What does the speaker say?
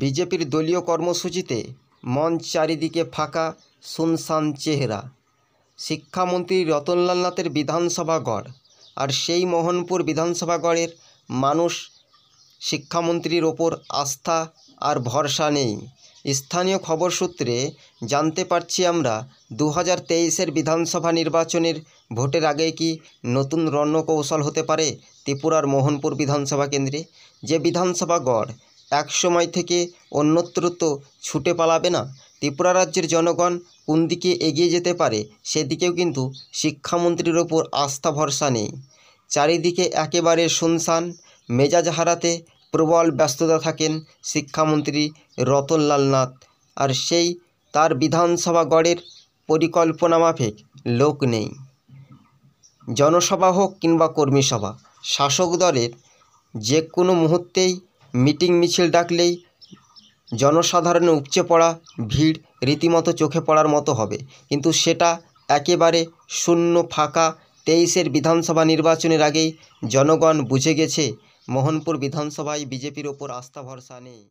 বিজেপির দলীয় কর্মসূচিতে মঞ্চ চারিদিকে ফাঁকা সুনসান চেহারা শিক্ষামন্ত্রী রতনলাল নাথের বিধানসভা গড় আর সেই মোহনপুর বিধানসভা গড়ের মানুষ শিক্ষামন্ত্রীর ওপর আস্থা আর ভরসা নেই স্থানীয় খবর সূত্রে জানতে পারছি আমরা দু হাজার বিধানসভা নির্বাচনের ভোটের আগে কি নতুন রণকৌশল হতে পারে ত্রিপুরার মোহনপুর বিধানসভা কেন্দ্রে যে বিধানসভা গড় এক সময় থেকে অন্যত্র তো ছুটে পালাবে না ত্রিপুরা রাজ্যের জনগণ কোন দিকে এগিয়ে যেতে পারে সেদিকেও কিন্তু শিক্ষামন্ত্রীর ওপর আস্থা ভরসা নেই চারিদিকে একেবারে শুনশান মেজাজ হারাতে প্রবল ব্যস্ততা থাকেন শিক্ষামন্ত্রী রতনলাল নাথ আর সেই তার বিধানসভা গড়ের পরিকল্পনা মাফিক লোক নেই জনসভা হোক কিংবা কর্মীসভা শাসক দলের যে কোনো মুহূর্তেই মিটিং মিছিল ডাকলেই জনসাধারণের উপচে পড়া ভিড় রীতিমতো চোখে পড়ার মতো হবে কিন্তু সেটা একেবারে শূন্য ফাঁকা তেইশের বিধানসভা নির্বাচনের আগেই জনগণ বুঝে গেছে মোহনপুর বিধানসভায় বিজেপির ওপর আস্থা ভরসা নেই